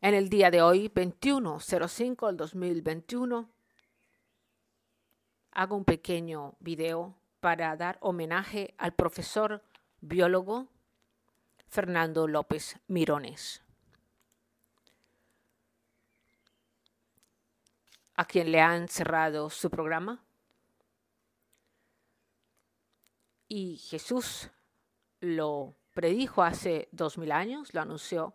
en el día de hoy, 21.05 del 2021, hago un pequeño video para dar homenaje al profesor biólogo Fernando López Mirones, a quien le han cerrado su programa. Y Jesús lo predijo hace dos mil años, lo anunció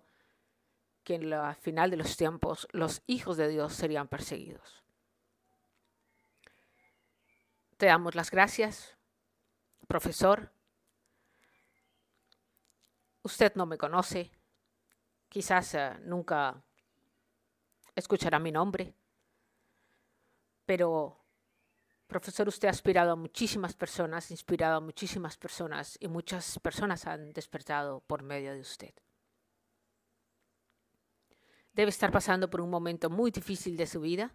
que en la final de los tiempos los hijos de Dios serían perseguidos. Te damos las gracias, profesor. Usted no me conoce, quizás eh, nunca escuchará mi nombre, pero profesor, usted ha inspirado a muchísimas personas, inspirado a muchísimas personas y muchas personas han despertado por medio de usted debe estar pasando por un momento muy difícil de su vida.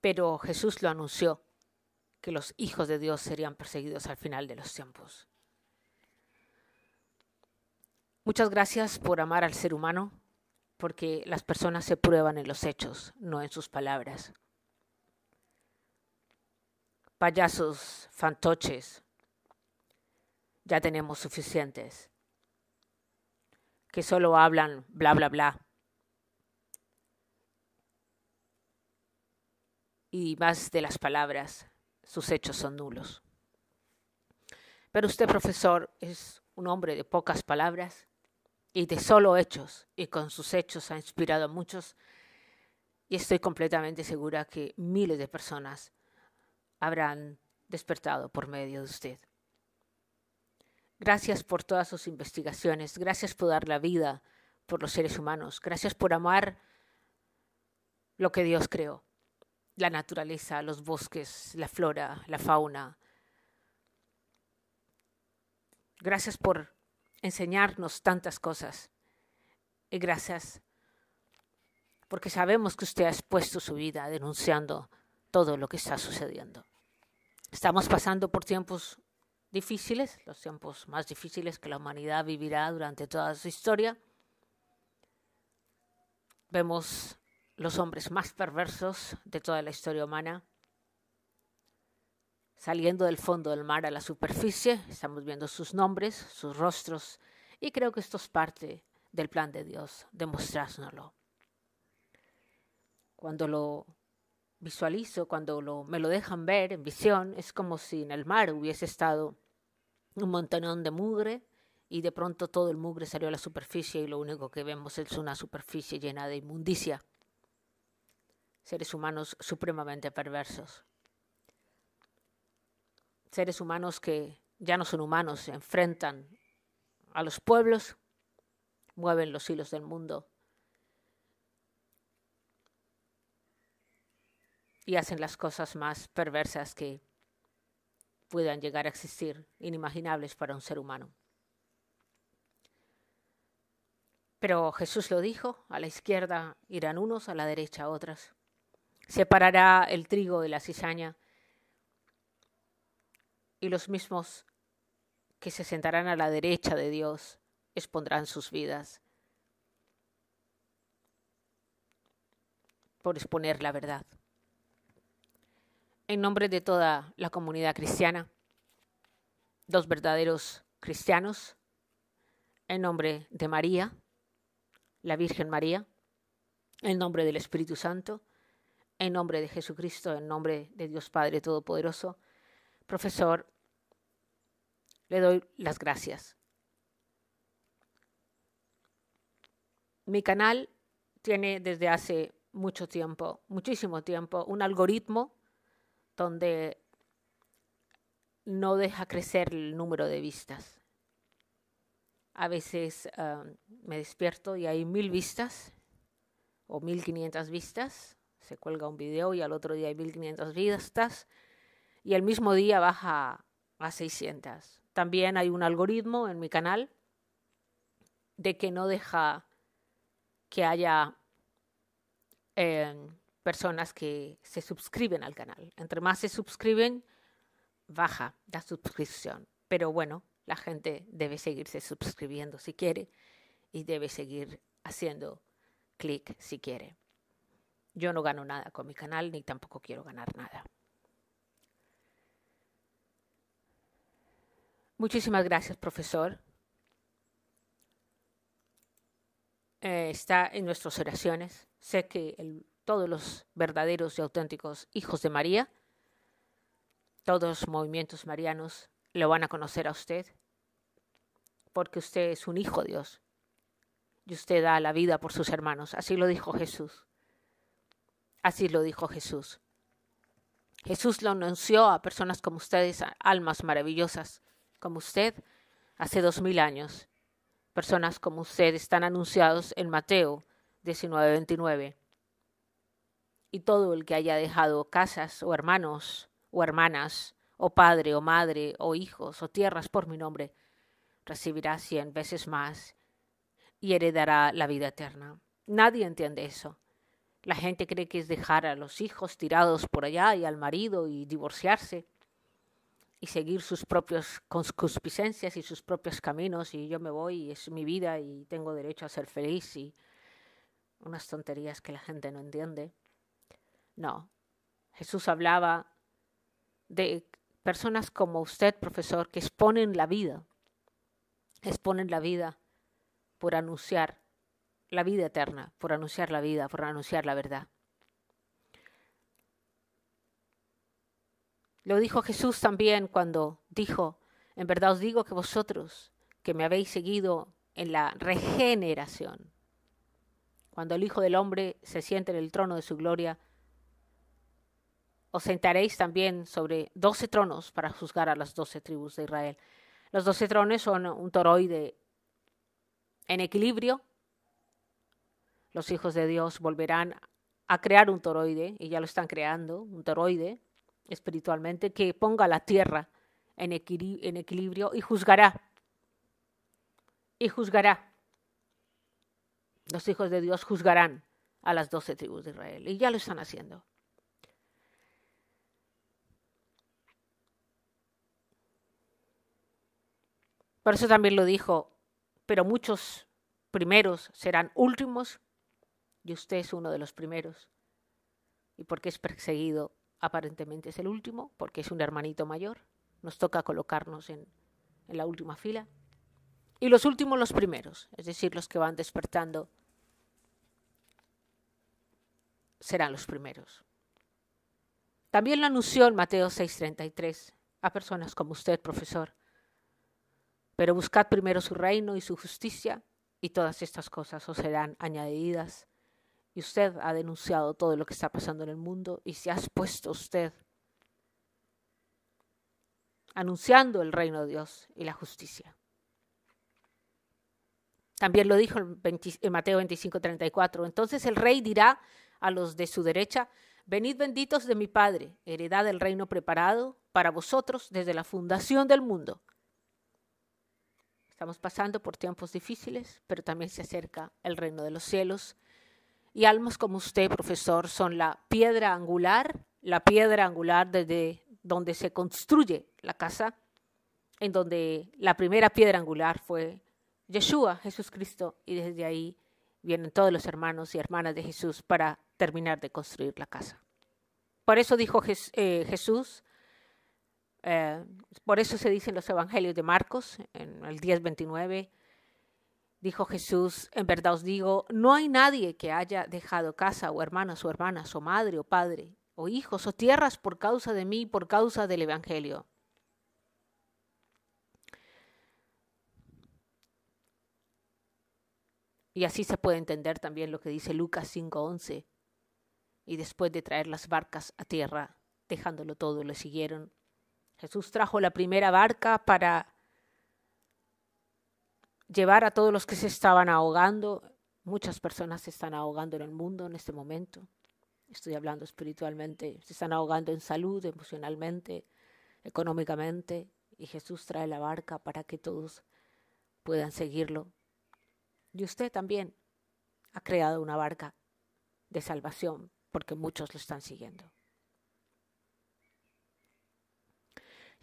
Pero Jesús lo anunció, que los hijos de Dios serían perseguidos al final de los tiempos. Muchas gracias por amar al ser humano, porque las personas se prueban en los hechos, no en sus palabras. Payasos, fantoches, ya tenemos suficientes que solo hablan bla, bla, bla. Y más de las palabras, sus hechos son nulos. Pero usted, profesor, es un hombre de pocas palabras y de solo hechos, y con sus hechos ha inspirado a muchos, y estoy completamente segura que miles de personas habrán despertado por medio de usted. Gracias por todas sus investigaciones, gracias por dar la vida por los seres humanos, gracias por amar lo que Dios creó, la naturaleza, los bosques, la flora, la fauna. Gracias por enseñarnos tantas cosas y gracias porque sabemos que usted ha expuesto su vida denunciando todo lo que está sucediendo. Estamos pasando por tiempos difíciles, los tiempos más difíciles que la humanidad vivirá durante toda su historia. Vemos los hombres más perversos de toda la historia humana saliendo del fondo del mar a la superficie. Estamos viendo sus nombres, sus rostros, y creo que esto es parte del plan de Dios, demostrárnoslo. Cuando lo visualizo, cuando me lo dejan ver en visión, es como si en el mar hubiese estado un montonón de mugre y de pronto todo el mugre salió a la superficie y lo único que vemos es una superficie llena de inmundicia. Seres humanos supremamente perversos. Seres humanos que ya no son humanos, se enfrentan a los pueblos, mueven los hilos del mundo y hacen las cosas más perversas que puedan llegar a existir, inimaginables para un ser humano. Pero Jesús lo dijo, a la izquierda irán unos, a la derecha otras. Separará el trigo de la cizaña y los mismos que se sentarán a la derecha de Dios expondrán sus vidas por exponer la verdad en nombre de toda la comunidad cristiana, dos verdaderos cristianos, en nombre de María, la Virgen María, en nombre del Espíritu Santo, en nombre de Jesucristo, en nombre de Dios Padre Todopoderoso, profesor, le doy las gracias. Mi canal tiene desde hace mucho tiempo, muchísimo tiempo, un algoritmo donde no deja crecer el número de vistas. A veces um, me despierto y hay mil vistas o mil quinientas vistas. Se cuelga un video y al otro día hay mil quinientas vistas y el mismo día baja a seiscientas. También hay un algoritmo en mi canal de que no deja que haya em, personas que se suscriben al canal. Entre más se suscriben, baja la suscripción. Pero bueno, la gente debe seguirse suscribiendo si quiere y debe seguir haciendo clic si quiere. Yo no gano nada con mi canal ni tampoco quiero ganar nada. Muchísimas gracias, profesor. Eh, está en nuestras oraciones. Sé que el todos los verdaderos y auténticos hijos de María, todos los movimientos marianos lo van a conocer a usted, porque usted es un hijo de Dios y usted da la vida por sus hermanos. Así lo dijo Jesús. Así lo dijo Jesús. Jesús lo anunció a personas como ustedes, a almas maravillosas como usted, hace dos mil años. Personas como usted están anunciados en Mateo 19:29 y todo el que haya dejado casas o hermanos o hermanas, o padre o madre, o hijos o tierras por mi nombre, recibirá cien veces más y heredará la vida eterna. Nadie entiende eso. La gente cree que es dejar a los hijos tirados por allá y al marido y divorciarse y seguir sus propias concupiscencias y sus propios caminos y yo me voy y es mi vida y tengo derecho a ser feliz y unas tonterías que la gente no entiende. No. Jesús hablaba de personas como usted, profesor, que exponen la vida, exponen la vida por anunciar la vida eterna, por anunciar la vida, por anunciar la verdad. Lo dijo Jesús también cuando dijo, en verdad os digo que vosotros que me habéis seguido en la regeneración, cuando el Hijo del Hombre se siente en el trono de su gloria, os sentaréis también sobre doce tronos para juzgar a las doce tribus de Israel. Los doce tronos son un toroide en equilibrio. Los hijos de Dios volverán a crear un toroide, y ya lo están creando, un toroide espiritualmente, que ponga la tierra en, en equilibrio y juzgará. Y juzgará. Los hijos de Dios juzgarán a las doce tribus de Israel. Y ya lo están haciendo. Por eso también lo dijo, pero muchos primeros serán últimos y usted es uno de los primeros. ¿Y porque es perseguido? Aparentemente es el último, porque es un hermanito mayor. Nos toca colocarnos en, la última fila. Y los últimos los primeros, es decir, los que van despertando, serán los primeros. También lo anunció en Mateo 6:33 a personas como usted, profesor, pero buscad primero su reino y su justicia, y todas estas cosas os serán añadidas. Y usted ha denunciado todo lo que está pasando en el mundo y se ha expuesto usted anunciando el reino de Dios y la justicia. También lo dijo en, Mateo 25, 34. Entonces el rey dirá a los de su derecha, venid benditos de mi Padre, heredad del reino preparado para vosotros desde la fundación del mundo Estamos pasando por tiempos difíciles, pero también se acerca el reino de los cielos. Y almas como usted, profesor, son la piedra angular, la piedra angular desde donde se construye la casa, en donde la primera piedra angular fue Yeshua, Jesús y desde ahí vienen todos los hermanos y hermanas de Jesús para terminar de construir la casa. Por eso dijo eh, Jesús, eh, por eso se dicen los evangelios de Marcos, en el 10:29, dijo Jesús, en verdad os digo, no hay nadie que haya dejado casa o hermanas o hermanas o madre o padre o hijos o tierras por causa de mí, por causa del evangelio. Y así se puede entender también lo que dice Lucas 5:11. Y después de traer las barcas a tierra, dejándolo todo, lo siguieron Jesús trajo la primera barca para llevar a todos los que se estaban ahogando. Muchas personas se están ahogando en el mundo en este momento. Estoy hablando espiritualmente, se están ahogando en salud, emocionalmente, económicamente. Y Jesús trae la barca para que todos puedan seguirlo. Y usted también ha creado una barca de salvación porque muchos lo están siguiendo.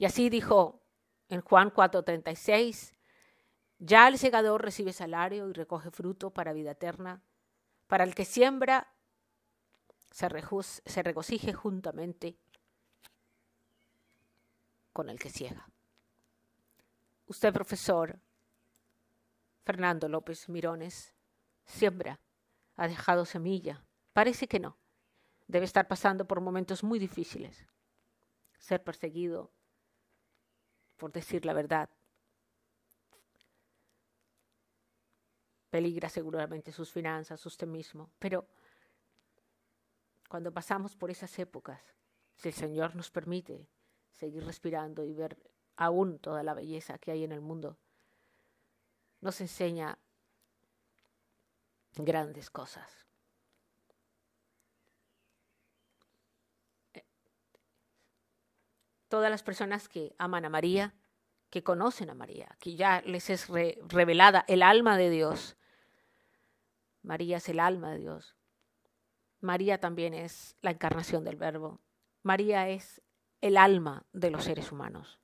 Y así dijo en Juan 4:36, ya el segador recibe salario y recoge fruto para vida eterna, para el que siembra se, se regocije juntamente con el que ciega. Usted, profesor Fernando López Mirones, siembra, ha dejado semilla. Parece que no. Debe estar pasando por momentos muy difíciles. Ser perseguido, por decir la verdad. Peligra seguramente sus finanzas, usted mismo, pero cuando pasamos por esas épocas, si el Señor nos permite seguir respirando y ver aún toda la belleza que hay en el mundo, nos enseña grandes cosas. todas las personas que aman a María, que conocen a María, que ya les es revelada el alma de Dios. María es el alma de Dios. María también es la encarnación del verbo. María es el alma de los seres humanos.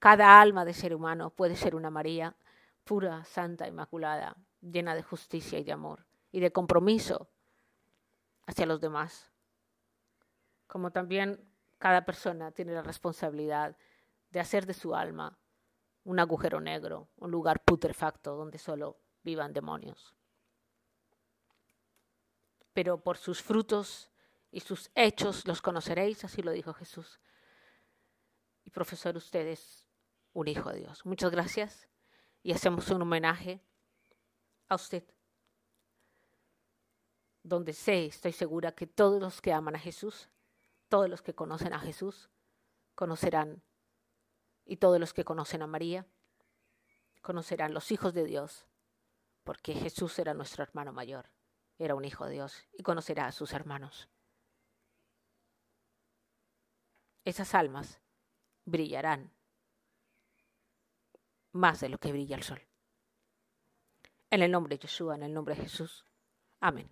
Cada alma de ser humano puede ser una María pura, santa, inmaculada, llena de justicia y de amor y de compromiso hacia los demás. Como también cada persona tiene la responsabilidad de hacer de su alma un agujero negro, un lugar putrefacto donde solo vivan demonios. Pero por sus frutos y sus hechos los conoceréis, así lo dijo Jesús. Y profesor, usted es un hijo de Dios. Muchas gracias y hacemos un homenaje a usted, donde sé, estoy segura que todos los que aman a Jesús todos los que conocen a Jesús conocerán, y todos los que conocen a María conocerán los hijos de Dios, porque Jesús era nuestro hermano mayor, era un hijo de Dios, y conocerá a sus hermanos. Esas almas brillarán más de lo que brilla el sol. En el nombre de Yeshua, en el nombre de Jesús. Amén.